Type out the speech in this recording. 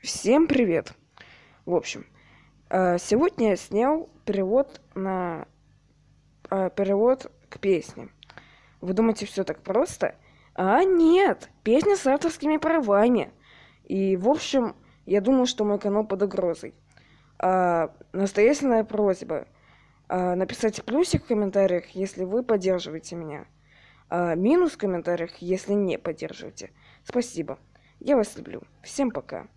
Всем привет! В общем, э, сегодня я снял перевод на э, перевод к песне. Вы думаете, все так просто? А нет, песня с авторскими правами. И, в общем, я думал, что мой канал под угрозой. А, настоятельная просьба. А, написать плюсик в комментариях, если вы поддерживаете меня. А, минус в комментариях, если не поддерживаете. Спасибо. Я вас люблю. Всем пока.